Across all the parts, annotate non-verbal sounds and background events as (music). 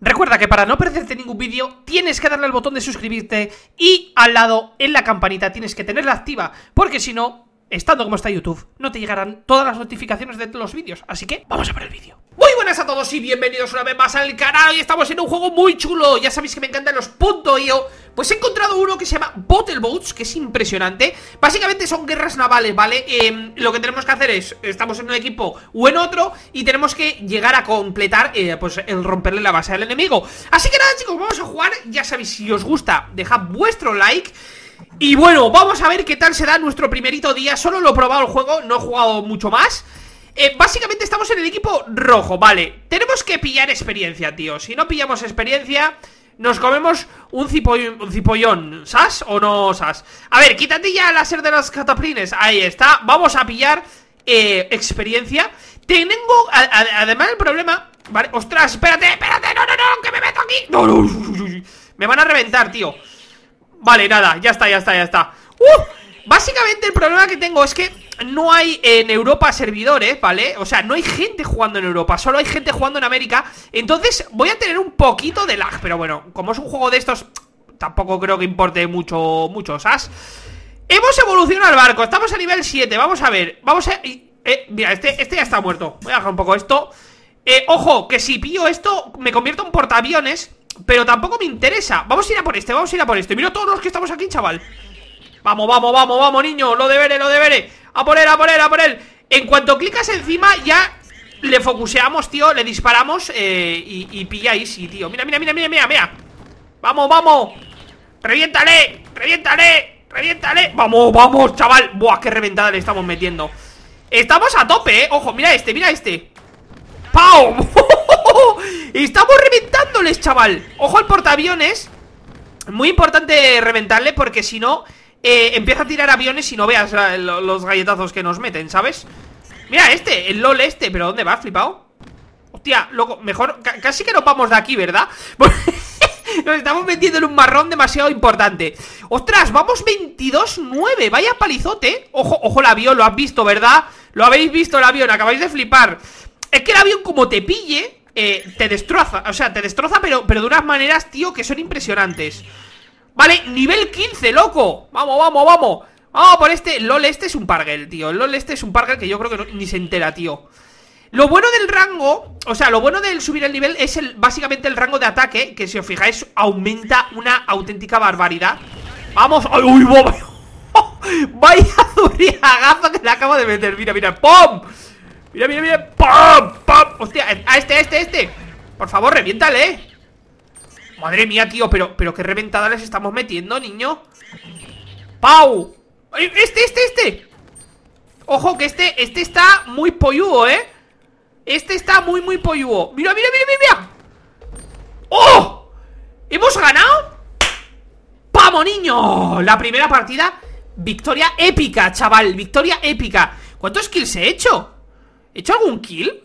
Recuerda que para no perderte ningún vídeo tienes que darle al botón de suscribirte y al lado en la campanita tienes que tenerla activa porque si no estando como está YouTube, no te llegarán todas las notificaciones de los vídeos. Así que vamos a ver el vídeo. Muy buenas a todos y bienvenidos una vez más al canal. Y estamos en un juego muy chulo. Ya sabéis que me encantan los yo. Pues he encontrado uno que se llama Bottle Boats, que es impresionante. Básicamente son guerras navales, ¿vale? Em, lo que tenemos que hacer es, estamos en un equipo o en otro y tenemos que llegar a completar, eh, pues, el romperle la base al enemigo. Así que nada, chicos, vamos a jugar. Ya sabéis, si os gusta, dejad vuestro like. Y bueno, vamos a ver qué tal se da nuestro primerito día Solo lo he probado el juego, no he jugado mucho más eh, Básicamente estamos en el equipo rojo, vale Tenemos que pillar experiencia, tío Si no pillamos experiencia, nos comemos un, cipollón, ¿Sas o no sas? A ver, quítate ya la láser de las cataplines Ahí está, vamos a pillar eh, experiencia Tengo, además el problema Vale, ostras, espérate, espérate, no, no, no, que me meto aquí No, no, me van a reventar, tío Vale, nada, ya está, ya está, ya está uh, Básicamente el problema que tengo es que no hay en Europa servidores, ¿vale? O sea, no hay gente jugando en Europa, solo hay gente jugando en América Entonces voy a tener un poquito de lag, pero bueno, como es un juego de estos, tampoco creo que importe mucho, mucho, ¿sas? Hemos evolucionado al barco, estamos a nivel 7, vamos a ver, vamos a... Eh, mira, este, este ya está muerto, voy a bajar un poco esto eh, ojo, que si pillo esto me convierto en portaaviones pero tampoco me interesa Vamos a ir a por este, vamos a ir a por este Mira todos los que estamos aquí, chaval Vamos, vamos, vamos, vamos, niño Lo deberé, lo deberé A por él, a por él, a por él En cuanto clicas encima ya le focuseamos, tío Le disparamos eh, y, y pilláis Y, tío, mira, mira, mira, mira, mira, mira Vamos, vamos Reviéntale, reviéntale, reviéntale Vamos, vamos, chaval Buah, qué reventada le estamos metiendo Estamos a tope, eh Ojo, mira este, mira este ¡Pau! (laughs) ¡Oh, ¡Estamos reventándoles, chaval! ¡Ojo al portaaviones! Muy importante reventarle porque si no... Eh, empieza a tirar aviones y no veas los galletazos que nos meten, ¿sabes? Mira, este, el LOL este, pero ¿dónde va, flipado? Hostia, loco, mejor, casi que nos vamos de aquí, ¿verdad? (laughs) nos estamos metiendo en un marrón demasiado importante ¡Ostras, vamos 22-9! Vaya palizote Ojo, ojo el avión, lo has visto, ¿verdad? Lo habéis visto el avión, acabáis de flipar Es que el avión como te pille eh, te destroza, o sea, te destroza, pero, pero de unas maneras, tío, que son impresionantes. Vale, nivel 15, loco. Vamos, vamos, vamos. Vamos por este. LOL, este es un pargel, tío. LOL, este es un pargel que yo creo que ni se entera, tío. Lo bueno del rango, o sea, lo bueno del subir el nivel es el, básicamente el rango de ataque, que si os fijáis, aumenta una auténtica barbaridad. Vamos, ¡ay, uy, boba! (laughs) Vaya zuriagazo que le acabo de meter, mira, mira, ¡pum! Mira, mira, mira, ¡Pam! ¡Pam! ¡Hostia! ¡A este, a este, este! Por favor, reviéntale eh. Madre mía, tío, pero, pero qué reventada les estamos metiendo, niño ¡Pau! ¡Este, este, este! Ojo que este, este está muy polludo, ¿eh? Este está muy, muy polludo ¡Mira, mira, mira, mira! ¡Oh! ¿Hemos ganado? ¡Vamos, niño! La primera partida Victoria épica, chaval Victoria épica ¿Cuántos kills he hecho? ¿He hecho algún kill?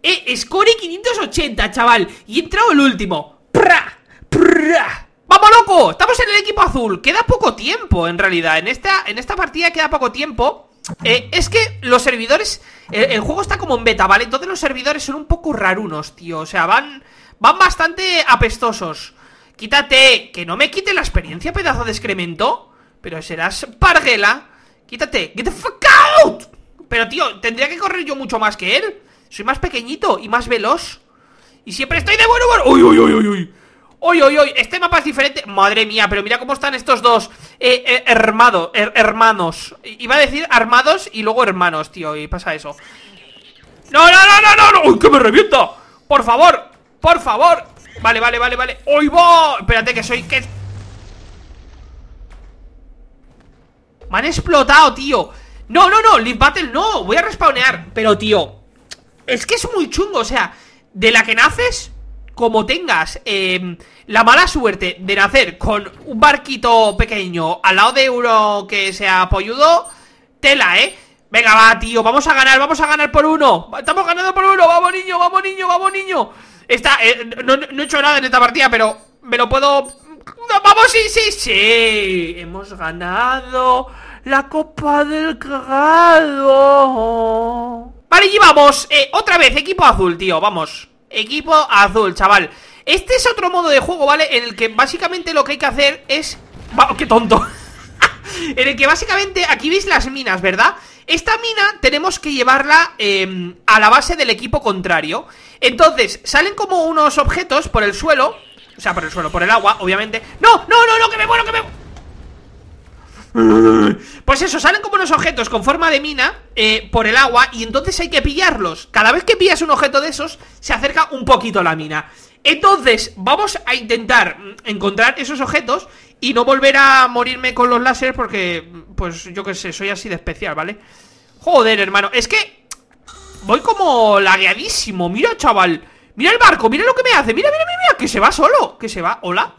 Eh, score 580, chaval Y he entrado el último ¡Pra! ¡Pra! ¡Vamos, loco! Estamos en el equipo azul Queda poco tiempo, en realidad En esta, en esta partida queda poco tiempo eh, Es que los servidores el, juego está como en beta, ¿vale? Entonces los servidores son un poco rarunos, tío O sea, van, van bastante apestosos Quítate, que no me quite la experiencia, pedazo de excremento Pero serás parguela Quítate, get the fuck out pero, tío, tendría que correr yo mucho más que él Soy más pequeñito y más veloz Y siempre estoy de buen humor ¡Uy, uy, uy, uy, uy! ¡Uy, uy, uy! Este mapa es diferente Madre mía, pero mira cómo están estos dos eh, eh, Hermanos Iba a decir armados y luego hermanos, tío Y pasa eso ¡No, no, no, no, no! no! uy que me revienta! ¡Por favor! ¡Por favor! Vale, vale, vale, vale ¡Uy, va! Espérate, que soy... que Me han explotado, tío no, no, no, Leaf Battle no, voy a respawnear Pero tío, es que es muy chungo O sea, de la que naces Como tengas em, La mala suerte de nacer con un barquito pequeño Al lado de uno que sea polludo Tela, eh Venga, va, tío, vamos a ganar, vamos a ganar por uno Estamos ganando por uno, vamos niño, vamos niño, vamos niño Está, eh, no, no he hecho nada en esta partida Pero me lo puedo ¡No, vamos, sí, sí, sí! Hemos ganado la Copa del grado Vale, y vamos. Eh, otra vez, equipo azul, tío, vamos. Equipo azul, chaval. Este es otro modo de juego, ¿vale? En el que básicamente lo que hay que hacer es... ¡Qué tonto! (laughs) en el que básicamente... Aquí veis las minas, ¿verdad? Esta mina tenemos que llevarla em, a la base del equipo contrario. Entonces, salen como unos objetos por el suelo o sea, por el suelo, por el agua, obviamente ¡No, no, no, no, que me muero, que me... (laughs) Pues eso, salen como unos objetos con forma de mina eh, por el agua y entonces hay que pillarlos Cada vez que pillas un objeto de esos, se acerca un poquito la mina Entonces, vamos a intentar mm, encontrar esos objetos y no volver a morirme con los láseres porque, mm, pues yo qué sé, soy así de especial, ¿vale? Joder, hermano, es que voy como lagueadísimo, mira, chaval Mira el barco, mira lo que me hace, mira, mira, mira que se va solo Que se va, hola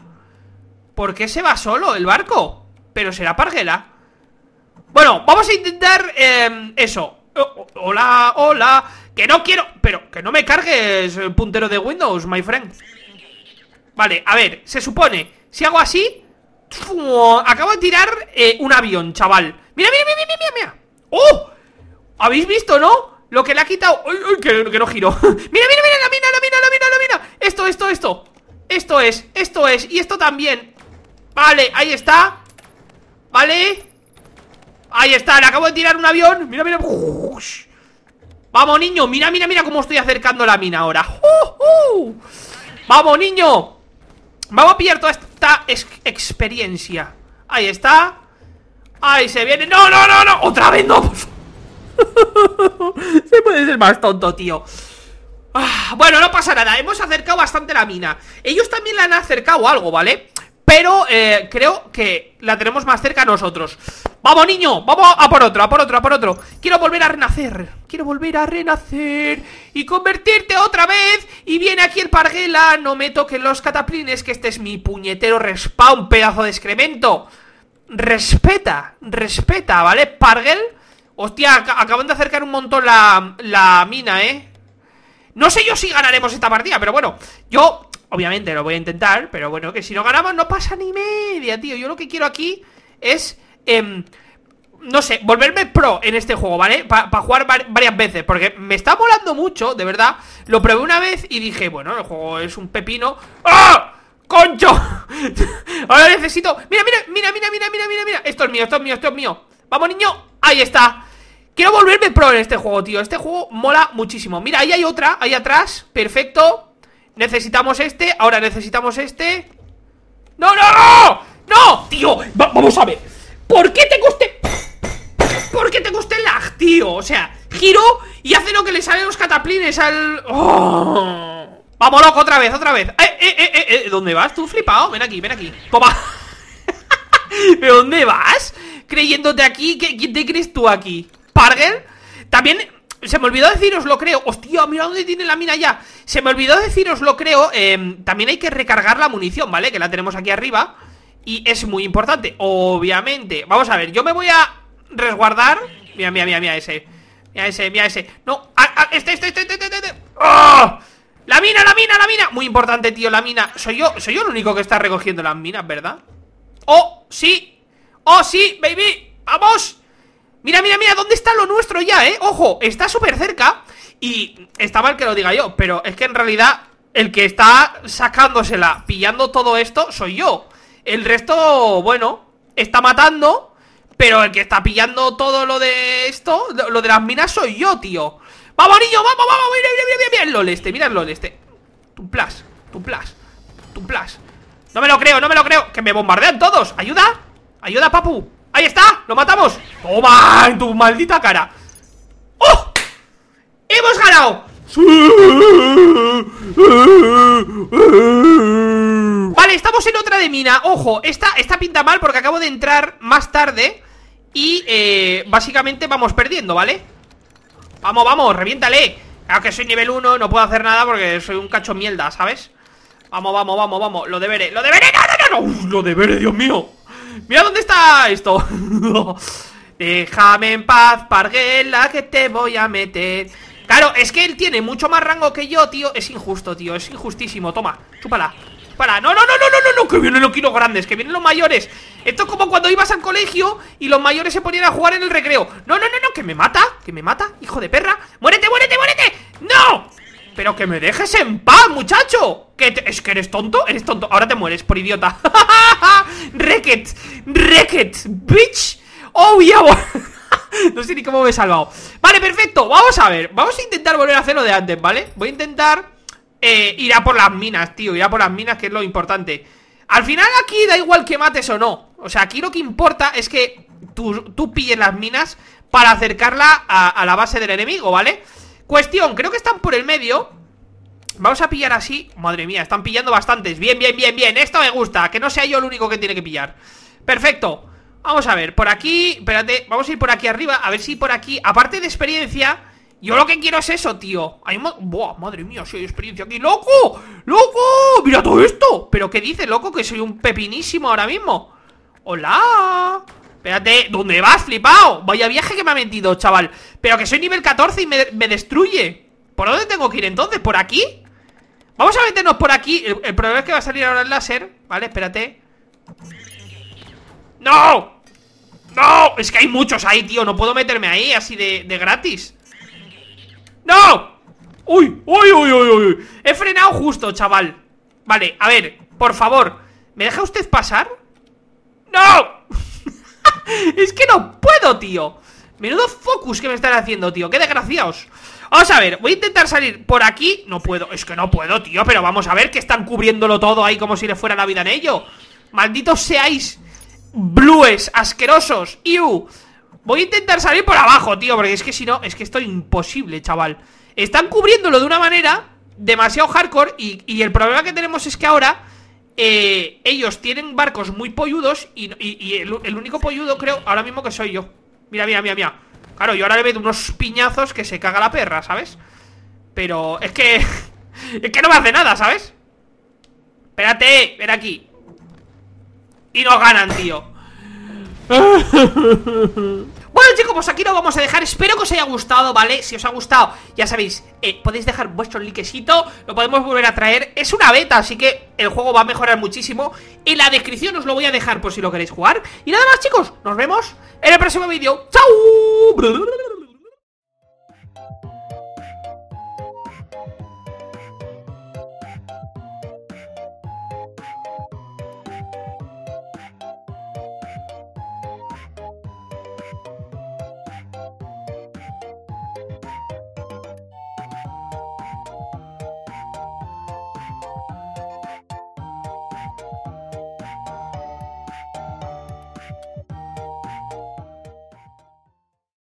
¿Por qué se va solo el barco? Pero será parguela Bueno, vamos a intentar em, eso Hola, hola Que no quiero, pero que no me cargues el eh, Puntero de Windows, my friend Vale, a ver, se supone Si hago así Acabo de tirar eh, un avión, chaval Mira, mira, mira, mira, mira ¡Oh! ¿Habéis visto, no? Lo que le ha quitado Que, que no giro (laughs) ¡Mira, mira, mira! esto, esto, esto es, esto es, y esto también Vale, ahí está Vale Ahí está, le acabo de tirar un avión Mira, mira Vamos, niño, mira, mira, mira cómo estoy acercando la mina ahora Vamos, niño Vamos a pillar toda esta experiencia Ahí está Ahí se viene No, no, no, no Otra vez no, (laughs) Se puede ser más tonto, tío Ah, bueno, no pasa nada, hemos acercado bastante la mina Ellos también la han acercado algo, ¿vale? Pero eh, creo que la tenemos más cerca nosotros ¡Vamos, niño! ¡Vamos a por otro, a por otro, a por otro! Quiero volver a renacer Quiero volver a renacer Y convertirte otra vez Y viene aquí el parguela No me toquen los cataplines Que este es mi puñetero respawn Pedazo de excremento Respeta, respeta, ¿vale? Parguel Hostia, acaban de acercar un montón la mina, ¿eh? No sé yo si ganaremos esta partida, pero bueno, yo obviamente lo voy a intentar, pero bueno, que si no ganamos no pasa ni media, tío. Yo lo que quiero aquí es... Em, no sé, volverme pro en este juego, ¿vale? Para jugar varias veces, porque me está volando mucho, de verdad. Lo probé una vez y dije, bueno, el juego es un pepino. ¡Ah! ¡Concho! (laughs) Ahora necesito. mira, mira, mira, mira, mira, mira, mira. Esto es mío, esto es mío, esto es mío. Vamos, niño. Ahí está. Quiero volverme pro en este juego, tío Este juego mola muchísimo Mira, ahí hay otra, ahí atrás, perfecto Necesitamos este, ahora necesitamos este ¡No, no, no! ¡No! Tío, vamos a ver ¿Por qué te guste... ¿Por qué te el lag, tío? O sea, giro y hace lo que le salen los cataplines al... ¡Oh! Vamos, loco, otra vez, otra vez eh, eh, eh, ¿Dónde vas tú, flipado? Ven aquí, ven aquí Toma (laughs) dónde vas? Creyéndote aquí ¿Qué, te crees tú aquí? Parker, También se me olvidó deciros, lo creo. Hostia, mira dónde tiene la mina ya. Se me olvidó deciros, lo creo. Em, también hay que recargar la munición, ¿vale? Que la tenemos aquí arriba. Y es muy importante, obviamente. Vamos a ver, yo me voy a resguardar. Mira, mira, mira, mira ese. Mira ese, mira ese. No, ah, ah, este, este, este, este, este. este. ¡Oh! La mina, la mina, la mina. Muy importante, tío, la mina. Soy yo, soy yo el único que está recogiendo las minas, ¿verdad? ¡Oh, sí! ¡Oh, sí, baby! ¡Vamos! Mira, mira, mira, ¿dónde está lo nuestro ya, eh? Ojo, está súper cerca Y está mal que lo diga yo Pero es que en realidad el que está sacándosela Pillando todo esto soy yo El resto, bueno, está matando Pero el que está pillando todo lo de esto Lo de las minas soy yo, tío ¡Vamos, niño! ¡Vamos, vamos! ¡Mira, mira, mira! mira! el LOL este! ¡Mira el LOL este! ¡Tumplas! ¡Tumplas! ¡Tumplas! ¡No me lo creo! ¡No me lo creo! ¡Que me bombardean todos! ¡Ayuda! ¡Ayuda, papu! ¡Ahí está! ¡Lo matamos! ¡Toma! ¡En tu maldita cara! ¡Oh! ¡Hemos ganado! Vale, estamos en otra de mina Ojo, esta, pinta mal porque acabo de entrar más tarde Y eh, básicamente vamos perdiendo, ¿vale? Vamos, vamos, reviéntale Claro que soy nivel 1, no puedo hacer nada porque soy un cacho mierda, ¿sabes? Vamos, vamos, vamos, vamos Lo deberé, lo deberé, no, no, no, no! Lo deberé, Dios mío ¡Mira dónde está esto! (laughs) Déjame en paz, parguela, que te voy a meter Claro, es que él tiene mucho más rango que yo, tío Es injusto, tío, es injustísimo Toma, tú para. No, no, no, no, no, no, no, que vienen los kilos grandes, que vienen los mayores. Esto es como cuando ibas al colegio y los mayores se ponían a jugar en el recreo. No, no, no, no, que me mata, que me mata, hijo de perra. ¡Muérete, muérete, muérete! ¡No! Pero que me dejes en paz, muchacho ¿Que ¿Es que eres tonto? ¿Eres tonto? Ahora te mueres por idiota (laughs) racket racket Bitch Oh, voy (laughs) No sé ni cómo me he salvado Vale, perfecto, vamos a ver Vamos a intentar volver a hacer de antes, ¿vale? Voy a intentar eh, ir a por las minas, tío Ir a por las minas, que es lo importante Al final aquí da igual que mates o no O sea, aquí lo que importa es que Tú, pilles las minas Para acercarla a, la base del enemigo, ¿vale? vale Cuestión, creo que están por el medio Vamos a pillar así Madre mía, están pillando bastantes Bien, bien, bien, bien Esto me gusta Que no sea yo el único que tiene que pillar Perfecto Vamos a ver Por aquí Espérate Vamos a ir por aquí arriba A ver si por aquí Aparte de experiencia Yo lo que quiero es eso, tío Hay Buah, madre mía soy hay experiencia aquí ¡Loco! ¡Loco! ¡Mira todo esto! ¿Pero qué dice, loco? Que soy un pepinísimo ahora mismo ¡Hola! Espérate, ¿dónde vas, flipado? Vaya viaje que me ha metido, chaval Pero que soy nivel 14 y me, destruye ¿Por dónde tengo que ir entonces? ¿Por aquí? Vamos a meternos por aquí el, problema es que va a salir ahora el láser Vale, espérate ¡No! ¡No! Es que hay muchos ahí, tío No puedo meterme ahí así de, de gratis ¡No! ¡Uy! ¡Uy, uy, uy, uy! He frenado justo, chaval Vale, a ver, por favor ¿Me deja usted pasar? ¡No! (laughs) es que no puedo, tío Menudo focus que me están haciendo, tío Qué desgraciados Vamos a ver, voy a intentar salir por aquí No puedo, es que no puedo, tío Pero vamos a ver que están cubriéndolo todo ahí como si le fuera la vida en ello Malditos seáis Blues, asquerosos Iu Voy a intentar salir por abajo, tío Porque es que si no, es que estoy imposible, chaval Están cubriéndolo de una manera Demasiado hardcore y, y el problema que tenemos es que ahora eh, ellos tienen barcos muy polludos y, el, único polludo creo ahora mismo que soy yo. Mira, mira, mira, mira. Claro, yo ahora le veo unos piñazos que se caga la perra, ¿sabes? Pero es que... (laughs) es que no me hace nada, ¿sabes? Espérate, ven aquí. Y nos ganan, tío. (laughs) Como como aquí lo vamos a dejar Espero que os haya gustado, ¿vale? Si os ha gustado, ya sabéis, eh, podéis dejar vuestro likecito Lo podemos volver a traer Es una beta, así que el juego va a mejorar muchísimo En la descripción os lo voy a dejar por si lo queréis jugar Y nada más, chicos, nos vemos en el próximo vídeo ¡Chao!